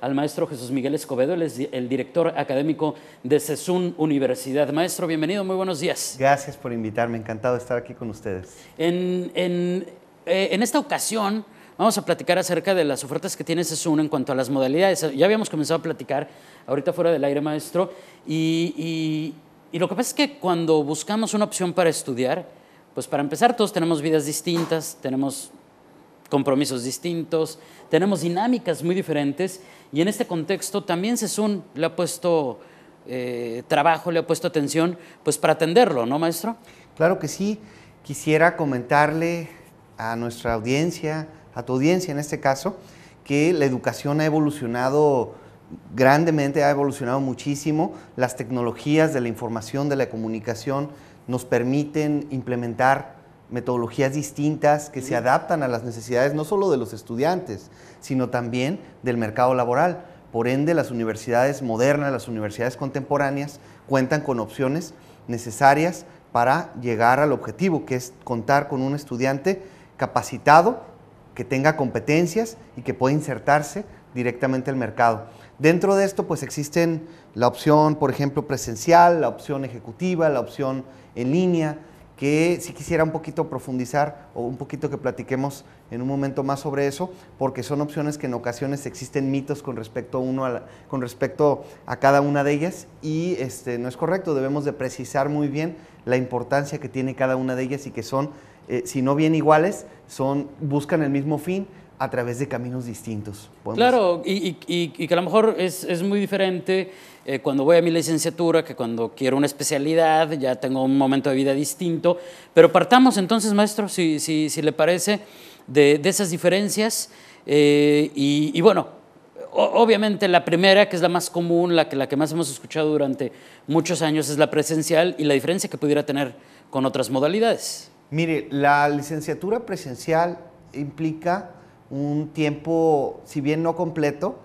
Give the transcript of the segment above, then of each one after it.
al maestro Jesús Miguel Escobedo, el director académico de CESUN Universidad. Maestro, bienvenido, muy buenos días. Gracias por invitarme, encantado de estar aquí con ustedes. En, eh, esta ocasión vamos a platicar acerca de las ofertas que tiene CESUN en cuanto a las modalidades. Ya habíamos comenzado a platicar ahorita fuera del aire, maestro, y lo que pasa es que cuando buscamos una opción para estudiar, pues para empezar todos tenemos vidas distintas, tenemos compromisos distintos, tenemos dinámicas muy diferentes y en este contexto también Sesun le ha puesto eh, trabajo, le ha puesto atención, pues para atenderlo, ¿no, maestro? Claro que sí. Quisiera comentarle a nuestra audiencia, a tu audiencia en este caso, que la educación ha evolucionado grandemente, ha evolucionado muchísimo. Las tecnologías de la información, de la comunicación, nos permiten implementar metodologías distintas que se adaptan a las necesidades no solo de los estudiantes, sino también del mercado laboral. Por ende, las universidades modernas, las universidades contemporáneas, cuentan con opciones necesarias para llegar al objetivo, que es contar con un estudiante capacitado, que tenga competencias y que pueda insertarse directamente al mercado. Dentro de esto, pues existen la opción, por ejemplo, presencial, la opción ejecutiva, la opción en línea, que si quisiera un poquito profundizar o un poquito que platiquemos en un momento más sobre eso, porque son opciones que en ocasiones existen mitos con respecto a, con respecto a cada una de ellas y este, no es correcto, debemos de precisar muy bien la importancia que tiene cada una de ellas y que son, eh, si no bien iguales, son, buscan el mismo fin a través de caminos distintos. Claro, y, que a lo mejor es, es muy diferente eh, cuando voy a mi licenciatura que cuando quiero una especialidad, ya tengo un momento de vida distinto. Pero partamos entonces, maestro, si, si, si le parece, de, esas diferencias. Eh, y, y, bueno, obviamente la primera, que es la más común, la que, la que más hemos escuchado durante muchos años, es la presencial y la diferencia que pudiera tener con otras modalidades. Mire, la licenciatura presencial implica un tiempo, si bien no completo,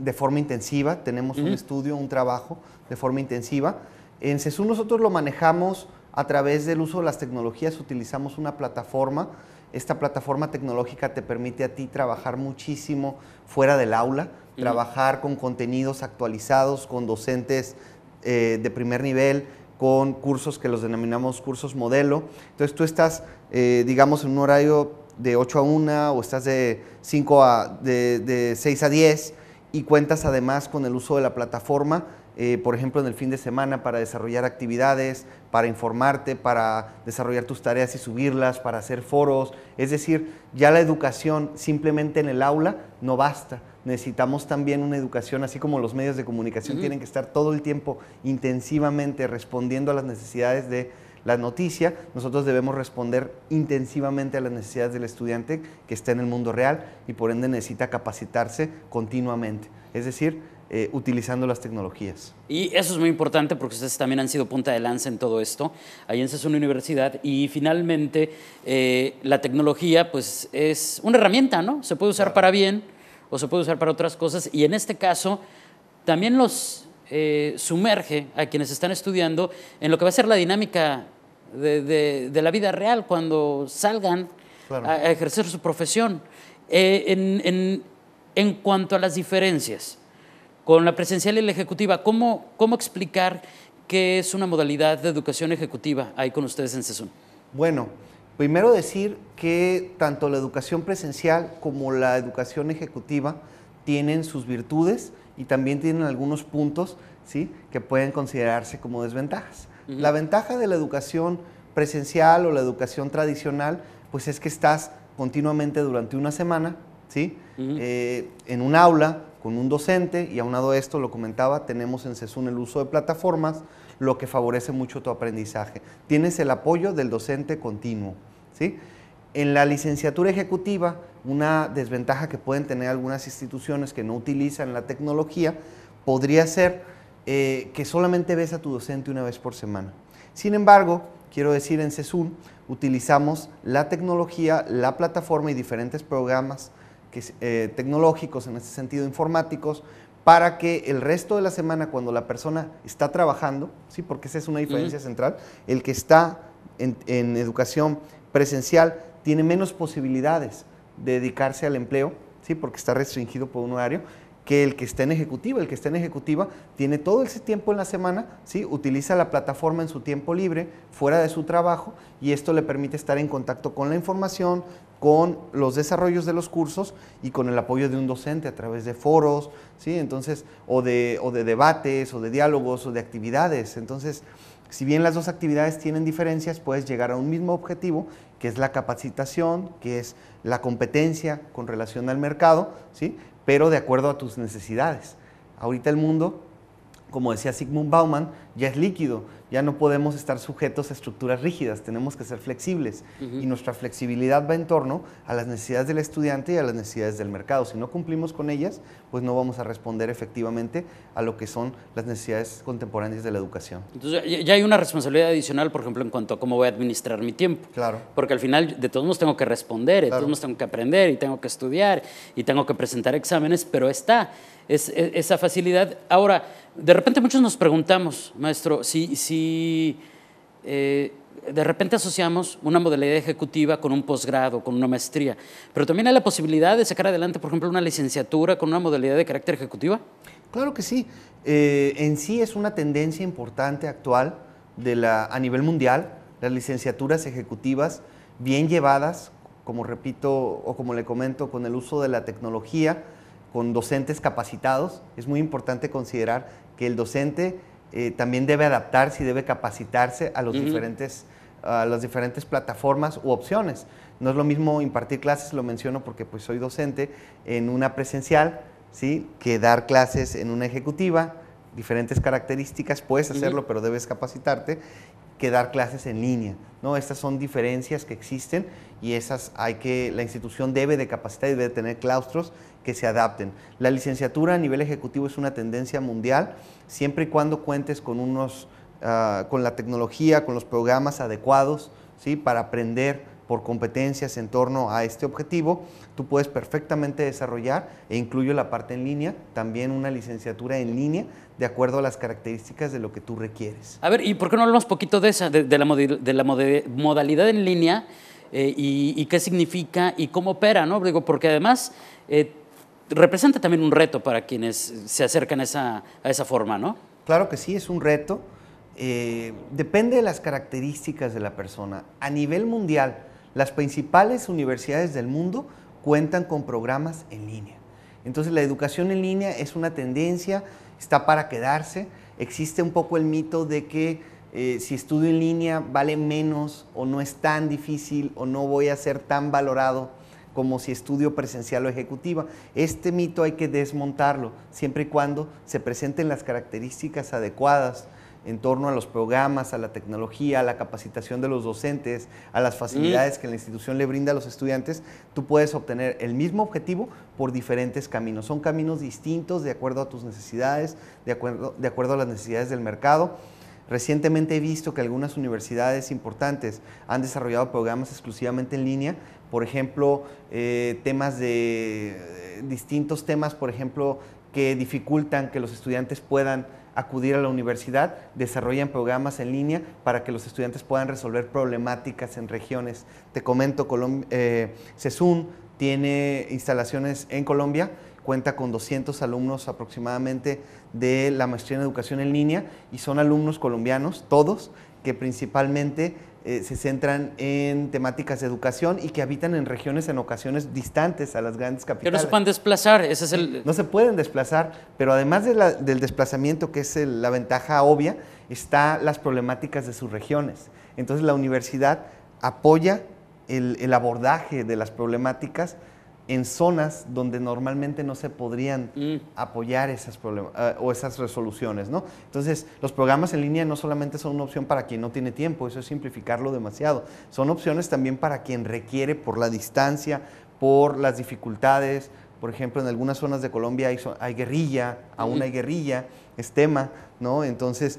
de forma intensiva. Tenemos un estudio, un trabajo de forma intensiva. En CESU nosotros lo manejamos a través del uso de las tecnologías, utilizamos una plataforma. Esta plataforma tecnológica te permite a ti trabajar muchísimo fuera del aula, trabajar con contenidos actualizados, con docentes eh, de primer nivel, con cursos que los denominamos cursos modelo. Entonces tú estás, eh, digamos, en un horario de 8 a 1 o estás de 5 a, de, 6 a 10 y cuentas además con el uso de la plataforma, eh, por ejemplo, en el fin de semana para desarrollar actividades, para informarte, para desarrollar tus tareas y subirlas, para hacer foros. Es decir, ya la educación simplemente en el aula no basta. Necesitamos también una educación, así como los medios de comunicación tienen que estar todo el tiempo intensivamente respondiendo a las necesidades de la noticia, nosotros debemos responder intensivamente a las necesidades del estudiante que está en el mundo real y por ende necesita capacitarse continuamente. Es decir, eh, utilizando las tecnologías. Y eso es muy importante porque ustedes también han sido punta de lanza en todo esto, ahí es una Universidad. Y finalmente, eh, la tecnología pues es una herramienta, ¿no? Se puede usar para bien o se puede usar para otras cosas. Y en este caso, también los eh, sumerge a quienes están estudiando en lo que va a ser la dinámica de, la vida real cuando salgan a, ejercer su profesión. Eh, en, cuanto a las diferencias con la presencial y la ejecutiva, ¿cómo, explicar qué es una modalidad de educación ejecutiva ahí con ustedes en sesión. Bueno, primero decir que tanto la educación presencial como la educación ejecutiva tienen sus virtudes, y también tienen algunos puntos ¿sí? que pueden considerarse como desventajas. La ventaja de la educación presencial o la educación tradicional, pues es que estás continuamente durante una semana, ¿sí? Eh, en un aula con un docente y aunado a esto, lo comentaba, tenemos en Sesún el uso de plataformas, lo que favorece mucho tu aprendizaje. Tienes el apoyo del docente continuo, ¿sí? En la licenciatura ejecutiva, una desventaja que pueden tener algunas instituciones que no utilizan la tecnología podría ser eh, que solamente ves a tu docente una vez por semana. Sin embargo, quiero decir, en CESUN utilizamos la tecnología, la plataforma y diferentes programas eh, tecnológicos, en ese sentido informáticos, para que el resto de la semana, cuando la persona está trabajando, ¿sí? porque esa es una diferencia central, el que está en educación presencial tiene menos posibilidades de dedicarse al empleo, ¿sí? porque está restringido por un horario, que el que está en ejecutiva. El que está en ejecutiva tiene todo ese tiempo en la semana, ¿sí? utiliza la plataforma en su tiempo libre, fuera de su trabajo, y esto le permite estar en contacto con la información, con los desarrollos de los cursos y con el apoyo de un docente a través de foros, ¿sí? Entonces, o de, o de debates, o de diálogos, o de actividades. Entonces, si bien las dos actividades tienen diferencias, puedes llegar a un mismo objetivo que es la capacitación, que es la competencia con relación al mercado, ¿sí? pero de acuerdo a tus necesidades. Ahorita el mundo, como decía Sigmund Bauman, ya es líquido ya no podemos estar sujetos a estructuras rígidas, tenemos que ser flexibles. Y nuestra flexibilidad va en torno a las necesidades del estudiante y a las necesidades del mercado. Si no cumplimos con ellas, pues no vamos a responder efectivamente a lo que son las necesidades contemporáneas de la educación. Entonces ya hay una responsabilidad adicional, por ejemplo, en cuanto a cómo voy a administrar mi tiempo. Claro. Porque al final de todos nos tengo que responder, de todos nos tengo que aprender y tengo que estudiar y tengo que presentar exámenes, pero está esa facilidad. Ahora, de repente muchos nos preguntamos, maestro, si, si eh, de repente asociamos una modalidad ejecutiva con un posgrado, con una maestría, pero también hay la posibilidad de sacar adelante, por ejemplo, una licenciatura con una modalidad de carácter ejecutiva. Claro que sí. Eh, en sí es una tendencia importante actual de a nivel mundial, las licenciaturas ejecutivas bien llevadas, como repito o como le comento, con el uso de la tecnología, con docentes capacitados. Es muy importante considerar que el docente eh, también debe adaptarse y debe capacitarse a, los diferentes, a las diferentes plataformas u opciones. No es lo mismo impartir clases, lo menciono porque pues, soy docente, en una presencial, que dar clases en una ejecutiva diferentes características, puedes hacerlo, pero debes capacitarte, que dar clases en línea. ¿no? Estas son diferencias que existen y esas hay que, la institución debe de capacitar y debe de tener claustros que se adapten. La licenciatura a nivel ejecutivo es una tendencia mundial, siempre y cuando cuentes con unos, ah, con la tecnología, con los programas adecuados, ¿sí? para aprender por competencias en torno a este objetivo, tú puedes perfectamente desarrollar, e incluyo la parte en línea, también una licenciatura en línea, de acuerdo a las características de lo que tú requieres. A ver, ¿y por qué no hablamos poquito de esa, de, la, modalidad en línea eh, y, qué significa y cómo opera, ¿no? Digo, porque además... Eh, representa también un reto para quienes se acercan a esa, forma, ¿no? Claro que sí, es un reto. Eh, depende de las características de la persona. A nivel mundial, las principales universidades del mundo cuentan con programas en línea. Entonces la educación en línea es una tendencia, está para quedarse. Existe un poco el mito de que eh, si estudio en línea vale menos o no es tan difícil o no voy a ser tan valorado como si estudio presencial o ejecutiva. Este mito hay que desmontarlo siempre y cuando se presenten las características adecuadas en torno a los programas, a la tecnología, a la capacitación de los docentes, a las mm. facilidades que la institución le brinda a los estudiantes, tú puedes obtener el mismo objetivo por diferentes caminos. Son caminos distintos de acuerdo a tus necesidades, de acuerdo, a las necesidades del mercado. Recientemente he visto que algunas universidades importantes han desarrollado programas exclusivamente en línea, por ejemplo, eh, temas de eh, distintos temas, por ejemplo, que dificultan que los estudiantes puedan acudir a la universidad, desarrollan programas en línea para que los estudiantes puedan resolver problemáticas en regiones. Te comento, eh, tiene instalaciones en Colombia, cuenta con 200 alumnos aproximadamente de la maestría en educación en línea y son alumnos colombianos, todos, que principalmente eh, se centran en temáticas de educación y que habitan en regiones en ocasiones distantes a las grandes capitales. Pero no se pueden desplazar, ese es el... No se pueden desplazar, pero además del desplazamiento, que es la ventaja obvia, está las problemáticas de sus regiones. Entonces la universidad apoya el abordaje de las problemáticas en zonas donde normalmente no se podrían mm. apoyar esas problemas, eh, o esas resoluciones, ¿no? Entonces, los programas en línea no solamente son una opción para quien no tiene tiempo, eso es simplificarlo demasiado, son opciones también para quien requiere por la distancia, por las dificultades, por ejemplo, en algunas zonas de Colombia hay, guerrilla, aún mm. hay guerrilla, es tema, ¿no? Entonces,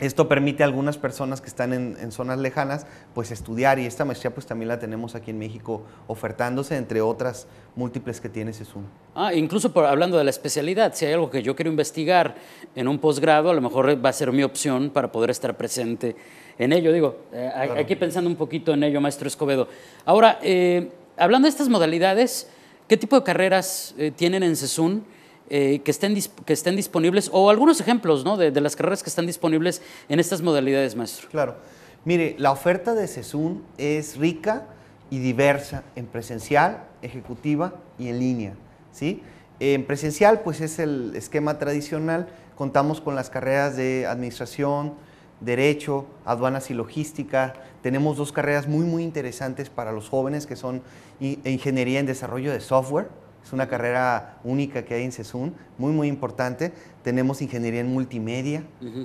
esto permite a algunas personas que están en, zonas lejanas pues estudiar y esta maestría pues también la tenemos aquí en México ofertándose entre otras múltiples que tiene SESUN. Ah, incluso por, hablando de la especialidad, si hay algo que yo quiero investigar en un posgrado, a lo mejor va a ser mi opción para poder estar presente en ello. Digo, eh, aquí pensando un poquito en ello, maestro Escobedo. Ahora, eh, hablando de estas modalidades, ¿qué tipo de carreras eh, tienen en SESUN? Eh, que, estén que estén disponibles o algunos ejemplos de, las carreras que están disponibles en estas modalidades, maestro. Claro. Mire, la oferta de CESUN es rica y diversa en presencial, ejecutiva y en línea. ¿sí? En presencial, pues es el esquema tradicional. Contamos con las carreras de administración, Derecho, Aduanas y Logística. Tenemos dos carreras muy, muy interesantes para los jóvenes que son Ingeniería en Desarrollo de Software es una carrera única que hay en CESUN, muy, muy importante. Tenemos ingeniería en multimedia,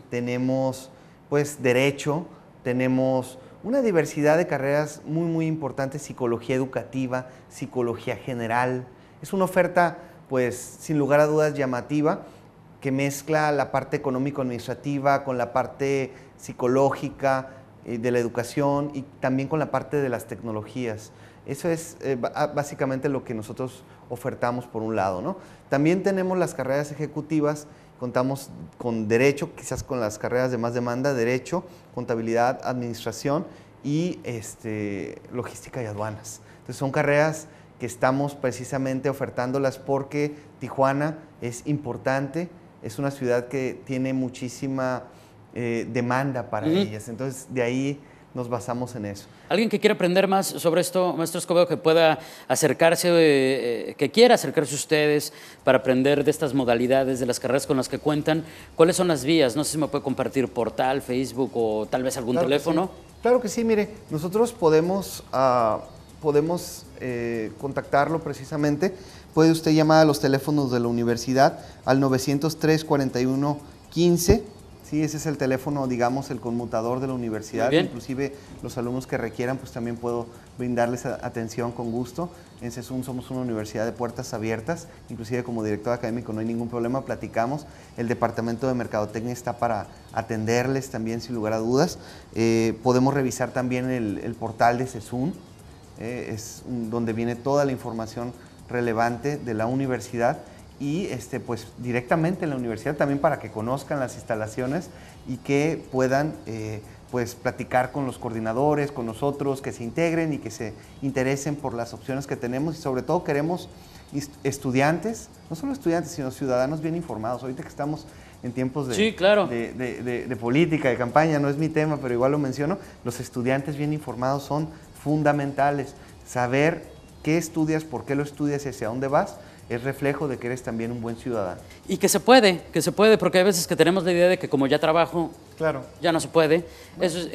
tenemos pues derecho, tenemos una diversidad de carreras muy, muy importantes, psicología educativa, psicología general. Es una oferta, pues, sin lugar a dudas llamativa, que mezcla la parte económico-administrativa con la parte psicológica eh, de la educación y también con la parte de las tecnologías. Eso es eh, ah, básicamente lo que nosotros ofertamos por un lado. ¿no? También tenemos las carreras ejecutivas, contamos con derecho, quizás con las carreras de más demanda, derecho, contabilidad, administración y este, logística y aduanas. Entonces son carreras que estamos precisamente ofertándolas porque Tijuana es importante, es una ciudad que tiene muchísima eh, demanda para ellas. Entonces de ahí nos basamos en eso. Alguien que quiera aprender más sobre esto, maestro Escobedo, que pueda acercarse, eh, eh, que quiera acercarse a ustedes para aprender de estas modalidades, de las carreras con las que cuentan, ¿cuáles son las vías? No sé si me puede compartir portal, Facebook o tal vez algún teléfono. Claro que sí, mire, nosotros podemos, ah, podemos eh, contactarlo precisamente. Puede usted llamar a los teléfonos de la universidad al 903 4115 Sí, ese es el teléfono, digamos, el conmutador de la universidad. Inclusive los alumnos que requieran, pues también puedo brindarles atención con gusto. En SESUN somos una universidad de puertas abiertas, inclusive como director académico no hay ningún problema, platicamos. El departamento de mercadotecnia está para atenderles también, sin lugar a dudas. Eh, podemos revisar también el, portal de SESUN, eh, es donde viene toda la información relevante de la universidad y este, pues directamente en la universidad también para que conozcan las instalaciones y que puedan eh, pues platicar con los coordinadores, con nosotros, que se integren y que se interesen por las opciones que tenemos y sobre todo queremos estudiantes, no solo estudiantes, sino ciudadanos bien informados. Ahorita que estamos en tiempos de, claro. de, de, política, de campaña, no es mi tema, pero igual lo menciono, los estudiantes bien informados son fundamentales. Saber qué estudias, por qué lo estudias y hacia dónde vas, es reflejo de que eres también un buen ciudadano. Y que se puede, que se puede, porque hay veces que tenemos la idea de que como ya trabajo, claro. ya no se puede.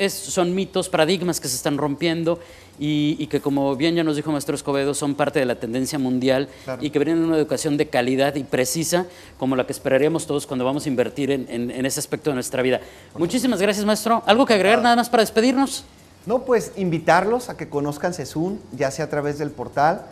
son mitos, paradigmas que se están rompiendo y, que como bien ya nos dijo Maestro Escobedo, son parte de la tendencia mundial y que brindan una educación de calidad y precisa como la que esperaríamos todos cuando vamos a invertir en, ese aspecto de nuestra vida. Muchísimas gracias, Maestro. ¿Algo que agregar nada más para despedirnos? No, pues invitarlos a que conozcan Sesun, ya sea a través del portal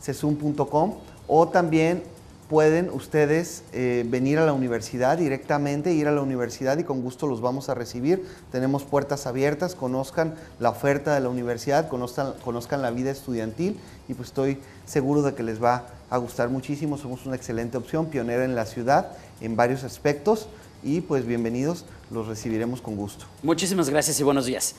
sesun.com o también pueden ustedes eh, venir a la universidad directamente, ir a la universidad y con gusto los vamos a recibir. Tenemos puertas abiertas, conozcan la oferta de la universidad, conozcan, conozcan la vida estudiantil y pues estoy seguro de que les va a gustar muchísimo. Somos una excelente opción, pionera en la ciudad en varios aspectos y pues bienvenidos, los recibiremos con gusto. Muchísimas gracias y buenos días.